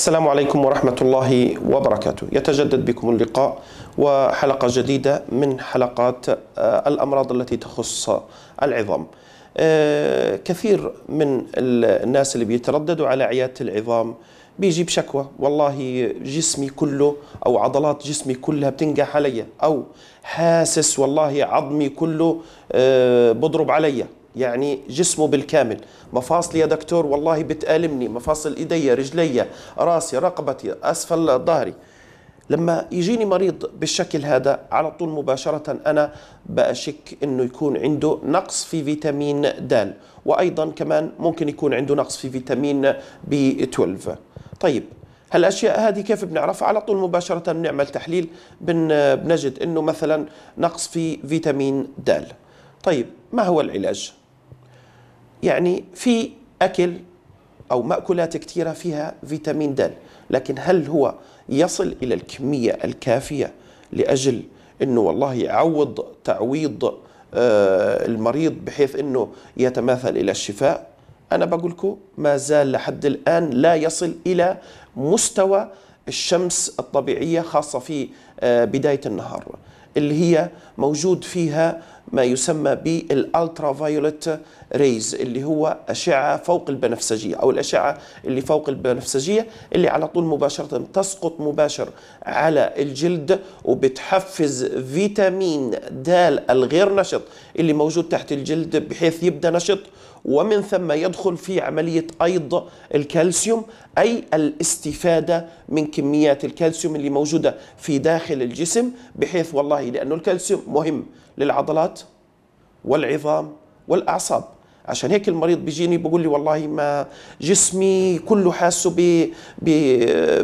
السلام عليكم ورحمة الله وبركاته يتجدد بكم اللقاء وحلقة جديدة من حلقات آه، الأمراض التي تخص العظام آه، كثير من الناس اللي بيترددوا على عيادة العظام بيجيب شكوى والله جسمي كله او عضلات جسمي كلها بتنجح علي او حاسس والله عظمي كله آه، بضرب علي يعني جسمه بالكامل مفاصلي يا دكتور والله بتآلمني مفاصل إيدي رجلي راسي رقبتي أسفل ظهري لما يجيني مريض بالشكل هذا على طول مباشرة أنا بشك أنه يكون عنده نقص في فيتامين د وأيضا كمان ممكن يكون عنده نقص في فيتامين بي 12 طيب هالاشياء هذه كيف بنعرفها على طول مباشره بنعمل تحليل بن بنجد انه مثلا نقص في فيتامين د طيب ما هو العلاج يعني في أكل أو مأكولات كثيرة فيها فيتامين د لكن هل هو يصل إلى الكمية الكافية لأجل أنه والله يعوض تعويض آه، المريض بحيث أنه يتماثل إلى الشفاء أنا بقول لكم ما زال لحد الآن لا يصل إلى مستوى الشمس الطبيعية خاصة في آه، بداية النهار اللي هي موجود فيها ما يسمى بالالترا فايولت ريز اللي هو أشعة فوق البنفسجية أو الأشعة اللي فوق البنفسجية اللي على طول مباشرة تسقط مباشر على الجلد وبتحفز فيتامين دال الغير نشط اللي موجود تحت الجلد بحيث يبدأ نشط ومن ثم يدخل في عملية أيض الكالسيوم أي الاستفادة من كميات الكالسيوم اللي موجودة في داخل الجسم بحيث والله لأنه الكالسيوم مهم للعضلات والعظام والأعصاب عشان هيك المريض بيجيني بقول لي والله ما جسمي كله حاسه ب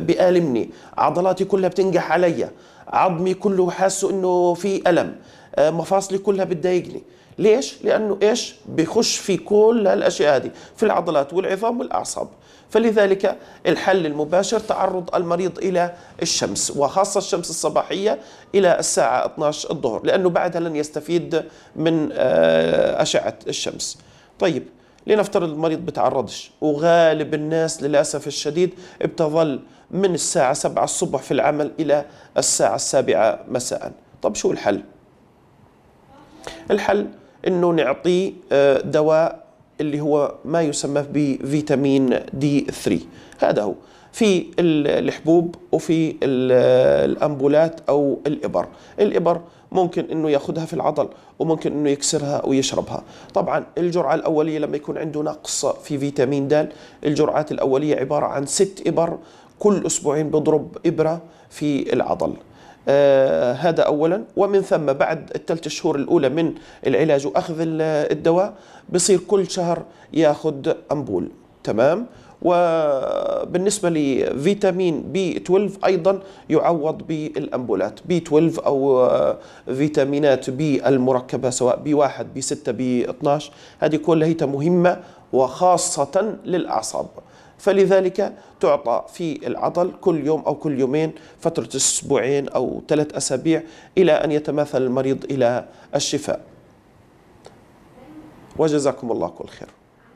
بآلمني عضلاتي كلها بتنجح علي عظمي كله حاسه انه في ألم آه، مفاصلي كلها بتضايقني ليش؟ لأنه إيش؟ بخش في كل هالأشياء هذه في العضلات والعظام والأعصاب فلذلك الحل المباشر تعرض المريض إلى الشمس وخاصة الشمس الصباحية إلى الساعة 12 الظهر لأنه بعدها لن يستفيد من آه، أشعة الشمس طيب لنفترض المريض بتعرضش وغالب الناس للأسف الشديد بتظل من الساعة 7 الصبح في العمل إلى الساعة السابعة مساء طب شو الحل؟ الحل أنه نعطيه آه، دواء اللي هو ما يسمى بفيتامين دي 3 هذا هو في الحبوب وفي الأنبولات أو الإبر الإبر ممكن انه ياخذها في العضل وممكن انه يكسرها ويشربها طبعا الجرعه الاوليه لما يكون عنده نقص في فيتامين د الجرعات الاوليه عباره عن ست ابر كل اسبوعين بضرب ابره في العضل آه هذا اولا ومن ثم بعد الثلاث شهور الاولى من العلاج واخذ الدواء بصير كل شهر ياخذ امبول تمام وبالنسبة لفيتامين بي 12 أيضا يعوض بالأمبولات بي 12 أو فيتامينات بي المركبة سواء بي 1 بي 6 بي 12 هذه كلها مهمة وخاصة للأعصاب فلذلك تعطى في العضل كل يوم أو كل يومين فترة أسبوعين أو ثلاث أسابيع إلى أن يتماثل المريض إلى الشفاء وجزاكم الله كل خير